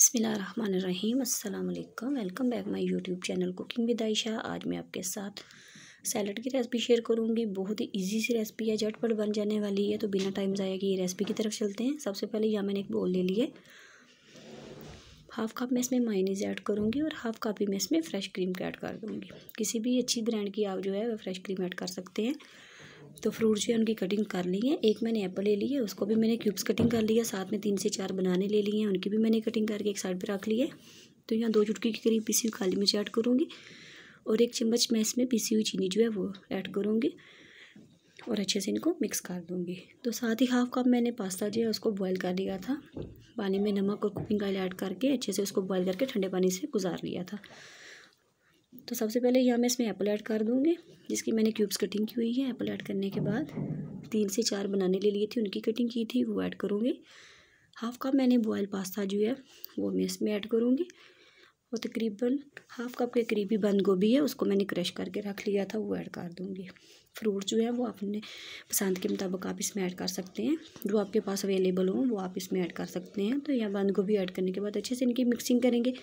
बसमीम welcome back my YouTube channel cooking with Ayesha आज मैं आपके साथ सैलड की रेसिपी शेयर करूंगी बहुत ही इजी सी रेसिपी है झटपट बन जाने वाली है तो बिना टाइम ज़ाया कि ये रेसिपी की तरफ चलते हैं सबसे पहले यहाँ मैंने एक बोल ले लिए हाफ़ कप मैं इसमें माइनीज ऐड करूँगी और हाफ़ कप ही मैं इसमें फ़्रेश क्रीम ऐड कर दूँगी किसी भी अच्छी ब्रांड की आप जो है वह फ़्रेश क्रीम ऐड कर सकते हैं तो फ्रूट जो है उनकी कटिंग कर ली है एक मैंने एप्पल ले ली है उसको भी मैंने क्यूब्स कटिंग कर लिया साथ में तीन से चार बनाने ले लिए हैं उनकी भी मैंने कटिंग करके एक साइड पर रख ली है तो यहाँ दो चुटकी के करीब पीसी हुई काली मिर्च ऐड करूँगी और एक चम्मच मैं इसमें पीसी हुई चीनी जो है वो ऐड करूँगी और अच्छे से इनको मिक्स कर दूँगी तो साथ ही हाफ कप मैंने पास्ता जो है उसको बॉयल कर लिया था पानी में नमक और कुकिंग ऑयल ऐड करके अच्छे से उसको बॉयल करके ठंडे पानी से गुजार लिया था तो सबसे पहले यहाँ मैं इसमें एप्पल ऐड कर दूँगी जिसकी मैंने क्यूब्स कटिंग की हुई है एप्पल ऐड करने के बाद तीन से चार बनाने ले लिए थे उनकी कटिंग की थी वो ऐड करूँगी हाफ़ कप मैंने बॉयल पास्ता जो है वो मैं इसमें ऐड करूँगी और तकरीबन हाफ़ कप के करीब ही बंद गोभी है उसको मैंने क्रश करके रख लिया था वो ऐड कर दूँगी फ्रूट जो है वो अपने पसंद के मुताबिक आप इसमें ऐड कर सकते हैं जो आपके पास अवेलेबल हो वो आप इसमें ऐड कर सकते हैं तो यहाँ बंद गोभी ऐड करने के बाद अच्छे से इनकी मिक्सिंग करेंगे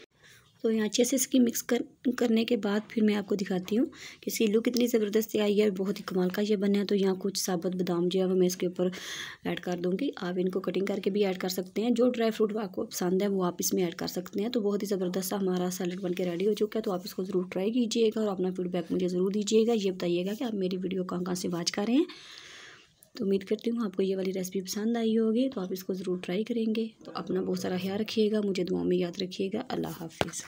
तो यहाँ अच्छे से इसकी मिक्स कर करने के बाद फिर मैं आपको दिखाती हूँ कि इसकी लुक इतनी ज़बरदस्त से आई है बहुत ही कमाल का ये बना है तो यहाँ कुछ साबुत बादाम जो है वो मैं इसके ऊपर ऐड कर दूँगी आप इनको कटिंग करके भी ऐड कर सकते हैं जो ड्राई फ्रूट आपको पसंद है वो आप इसमें ऐड कर सकते हैं तो बहुत ही ज़बरदस्त हमारा सैलड बन के रेडी हो चुका है तो आप इसको ज़रूर ट्राई कीजिएगा और अपना फीडबैक मुझे ज़रूर दीजिएगा ये बताइएगा कि आप मेरी वीडियो कहाँ कहाँ से वाच कर रहे हैं तो उम्मीद करती हूँ आपको ये वाली रेसिपी पसंद आई होगी तो आप इसको ज़रूर ट्राई करेंगे तो अपना बहुत सारा ख्याल रखिएगा मुझे दुआ में याद रखिएगा अल्लाह हाफिज़